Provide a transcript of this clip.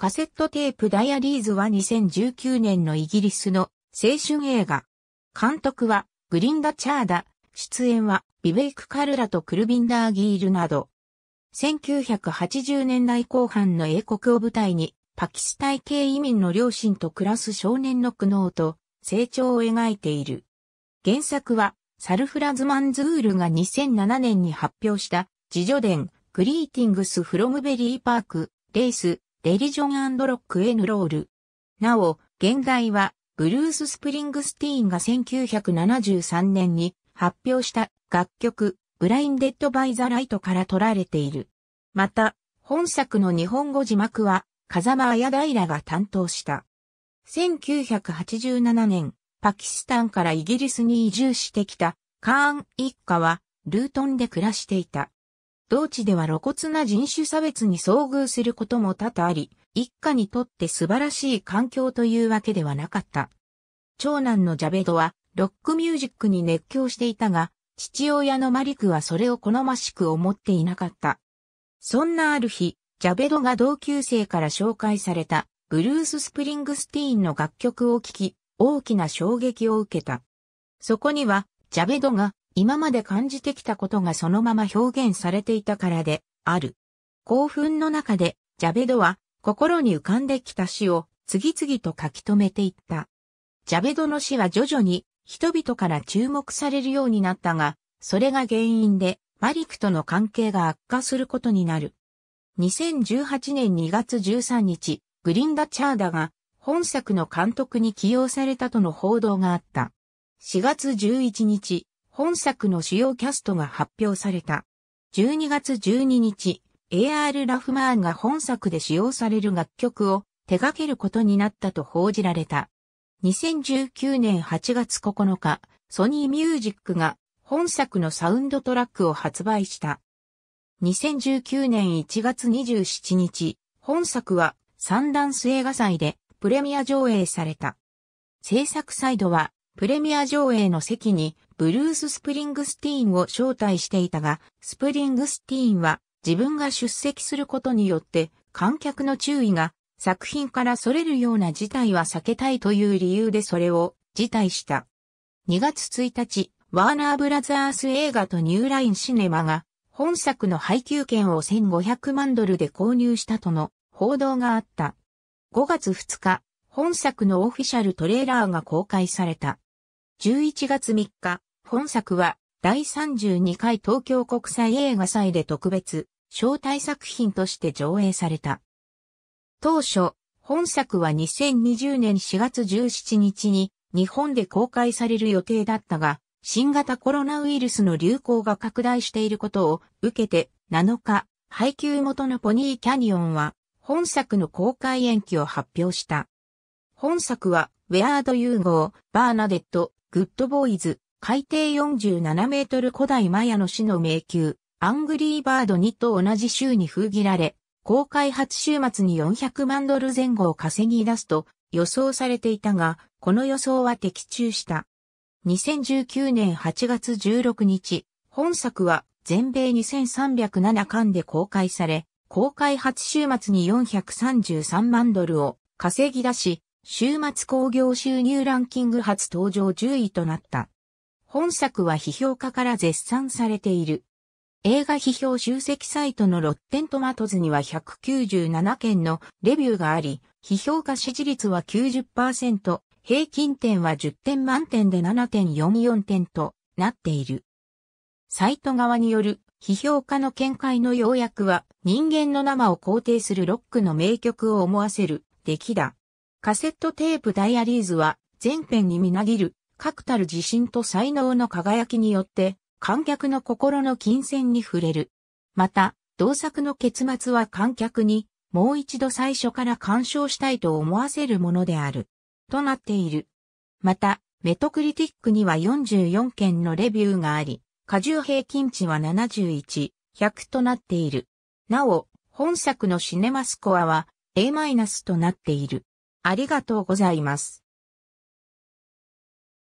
カセットテープダイアリーズは2019年のイギリスの青春映画。監督はグリンダ・チャーダ、出演はビベイク・カルラとクルビンダー・ギールなど。1980年代後半の英国を舞台にパキスタン系移民の両親と暮らす少年の苦悩と成長を描いている。原作はサルフラズマンズールが2007年に発表した自助伝グリーティングス・フロムベリー・パーク、レース、レリジョンロック・エヌ・ロール。なお、現代は、ブルース・スプリングスティーンが1973年に発表した楽曲、ブラインデッド・バイ・ザ・ライトから取られている。また、本作の日本語字幕は、風間綾平が担当した。1987年、パキスタンからイギリスに移住してきたカーン一家はルートンで暮らしていた。同地では露骨な人種差別に遭遇することも多々あり、一家にとって素晴らしい環境というわけではなかった。長男のジャベドは、ロックミュージックに熱狂していたが、父親のマリクはそれを好ましく思っていなかった。そんなある日、ジャベドが同級生から紹介された、ブルース・スプリングスティーンの楽曲を聴き、大きな衝撃を受けた。そこには、ジャベドが今まで感じてきたことがそのまま表現されていたからで、ある。興奮の中で、ジャベドは、心に浮かんできた詩を、次々と書き留めていった。ジャベドの詩は徐々に、人々から注目されるようになったが、それが原因で、マリクとの関係が悪化することになる。2018年2月13日、グリンダ・チャーダが本作の監督に起用されたとの報道があった。4月11日、本作の主要キャストが発表された。12月12日、AR ラフマーンが本作で使用される楽曲を手掛けることになったと報じられた。2019年8月9日、ソニーミュージックが本作のサウンドトラックを発売した。2019年1月27日、本作はサンダンス映画祭でプレミア上映された。制作サイドはプレミア上映の席にブルース・スプリングスティーンを招待していたが、スプリングスティーンは自分が出席することによって観客の注意が作品から逸れるような事態は避けたいという理由でそれを辞退した。2月1日、ワーナーブラザース映画とニューラインシネマが本作の配給券を1500万ドルで購入したとの報道があった。5月2日、本作のオフィシャルトレーラーが公開された。11月3日、本作は第32回東京国際映画祭で特別招待作品として上映された。当初、本作は2020年4月17日に日本で公開される予定だったが、新型コロナウイルスの流行が拡大していることを受けて7日、配給元のポニーキャニオンは本作の公開延期を発表した。本作は、ウェアード融合、バーナデット、グッドボーイズ、海底47メートル古代マヤの死の迷宮、アングリーバード2と同じ週に封切られ、公開初週末に400万ドル前後を稼ぎ出すと予想されていたが、この予想は的中した。2019年8月16日、本作は全米2307巻で公開され、公開初週末に433万ドルを稼ぎ出し、週末興行収入ランキング初登場10位となった。本作は批評家から絶賛されている。映画批評集積サイトのロッテントマトズには197件のレビューがあり、批評家支持率は90%、平均点は10点満点で7.44点となっている。サイト側による批評家の見解の要約は人間の生を肯定するロックの名曲を思わせる出来だ。カセットテープダイアリーズは全編にみなぎる確たる自信と才能の輝きによって、観客の心の金銭に触れる。また、同作の結末は観客に、もう一度最初から鑑賞したいと思わせるものである。となっている。また、メトクリティックには44件のレビューがあり、過重平均値は71、100となっている。なお、本作のシネマスコアは A- となっている。ありがとうございます。